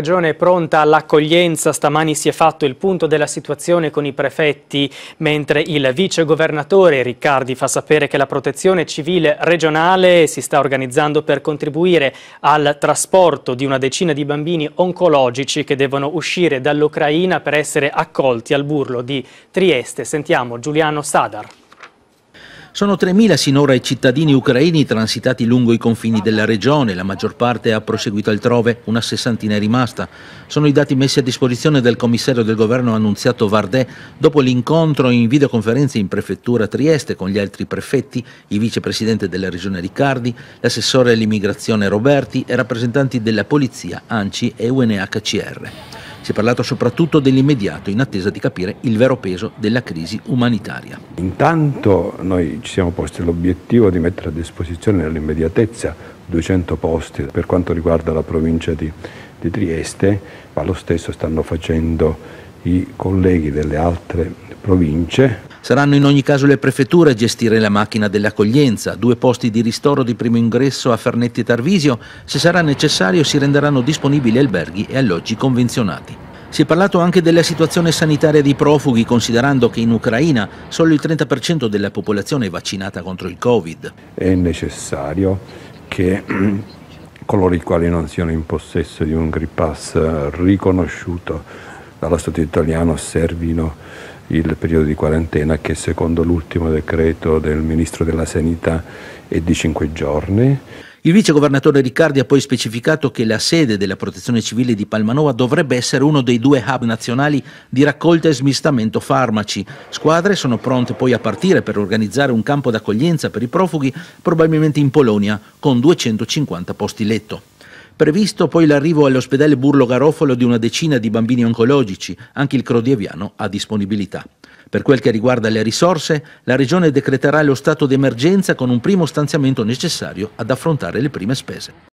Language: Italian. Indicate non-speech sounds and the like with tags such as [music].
Regione è pronta all'accoglienza, stamani si è fatto il punto della situazione con i prefetti, mentre il vice governatore Riccardi fa sapere che la protezione civile regionale si sta organizzando per contribuire al trasporto di una decina di bambini oncologici che devono uscire dall'Ucraina per essere accolti al burlo di Trieste. Sentiamo Giuliano Sadar. Sono 3.000 sinora i cittadini ucraini transitati lungo i confini della regione, la maggior parte ha proseguito altrove, una sessantina è rimasta. Sono i dati messi a disposizione del commissario del governo annunziato Vardè dopo l'incontro in videoconferenza in prefettura Trieste con gli altri prefetti, il vicepresidente della regione Riccardi, l'assessore all'immigrazione Roberti e rappresentanti della polizia, ANCI e UNHCR. Si è parlato soprattutto dell'immediato in attesa di capire il vero peso della crisi umanitaria. Intanto noi ci siamo posti l'obiettivo di mettere a disposizione nell'immediatezza 200 posti per quanto riguarda la provincia di, di Trieste, ma lo stesso stanno facendo i colleghi delle altre province. Saranno in ogni caso le prefetture a gestire la macchina dell'accoglienza, due posti di ristoro di primo ingresso a Fernetti e Tarvisio, se sarà necessario si renderanno disponibili alberghi e alloggi convenzionati. Si è parlato anche della situazione sanitaria dei profughi, considerando che in Ucraina solo il 30% della popolazione è vaccinata contro il Covid. È necessario che [clears throat] coloro i quali non siano in possesso di un Green Pass riconosciuto dallo Stato italiano osservino il periodo di quarantena che secondo l'ultimo decreto del Ministro della Sanità è di 5 giorni. Il vice governatore Riccardi ha poi specificato che la sede della protezione civile di Palmanova dovrebbe essere uno dei due hub nazionali di raccolta e smistamento farmaci. Squadre sono pronte poi a partire per organizzare un campo d'accoglienza per i profughi, probabilmente in Polonia, con 250 posti letto. Previsto poi l'arrivo all'ospedale Burlo Garofalo di una decina di bambini oncologici, anche il Crodieviano ha disponibilità. Per quel che riguarda le risorse, la Regione decreterà lo stato d'emergenza con un primo stanziamento necessario ad affrontare le prime spese.